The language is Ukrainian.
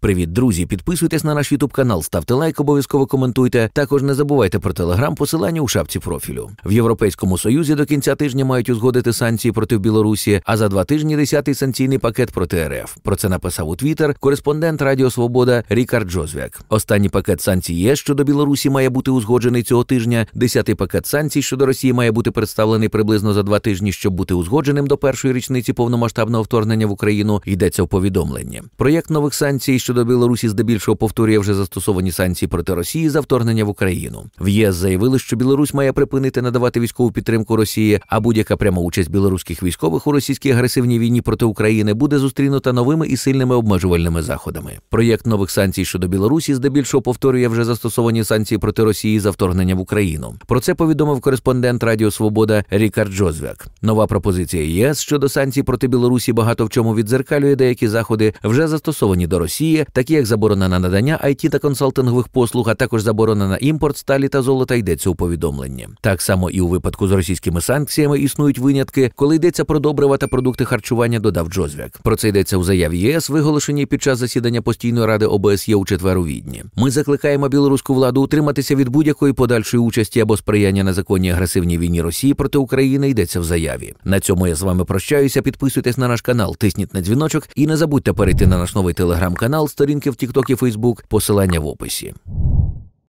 Привіт, друзі! Підписуйтесь на наш Ютуб канал, ставте лайк, обов'язково коментуйте. Також не забувайте про телеграм, посилання у шапці профілю. В Європейському Союзі до кінця тижня мають узгодити санкції проти Білорусі, а за два тижні десятий санкційний пакет проти РФ. Про це написав у Твіттер кореспондент Радіо Свобода Рікард Джозвяк. Останній пакет санкцій ЄС щодо Білорусі має бути узгоджений цього тижня. Десятий пакет санкцій щодо Росії має бути представлений приблизно за два тижні, щоб бути узгодженим до першої річниці повномасштабного вторгнення в Україну. Йдеться в повідомленні. Проєкт нових санкцій щодо Білорусі здебільшого повторює вже застосовані санкції проти Росії за вторгнення в Україну. В ЄС заявили, що Білорусь має припинити надавати військову підтримку Росії, а будь-яка пряма участь білоруських військових у російській агресивній війні проти України буде зустрінута новими і сильними обмежувальними заходами. Проєкт нових санкцій щодо Білорусі здебільшого повторює вже застосовані санкції проти Росії за вторгнення в Україну. Про це повідомив кореспондент Радіо Свобода Рікард Джозвяк. Нова пропозиція ЄС щодо санкцій проти Білорусі багато в чому відзеркалює деякі заходи, вже застосовані до Росії дії, такі як заборона на надання IT та консалтингових послуг, а також заборона на імпорт сталі та золота йдеться у повідомленні. Так само і у випадку з російськими санкціями існують винятки, коли йдеться про добрива та продукти харчування, додав Джозвяк. Про це йдеться у заяві ЄС, виголошеній під час засідання постійної ради ОБСЄ у четвер у відні. Ми закликаємо білоруську владу утриматися від будь-якої подальшої участі або сприяння незаконній агресивній війні Росії проти України йдеться в заяві. На цьому я з вами прощаюся. Підписуйтесь на наш канал, тисніть на дзвіночок і не забудьте перейти на наш новий телеграм-канал канал, сторінки в TikTok і Facebook, посилання в описі.